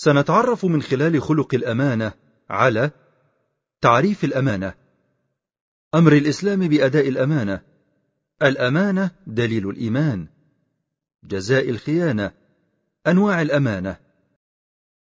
سنتعرف من خلال خلق الأمانة على تعريف الأمانة أمر الإسلام بأداء الأمانة الأمانة دليل الإيمان جزاء الخيانة أنواع الأمانة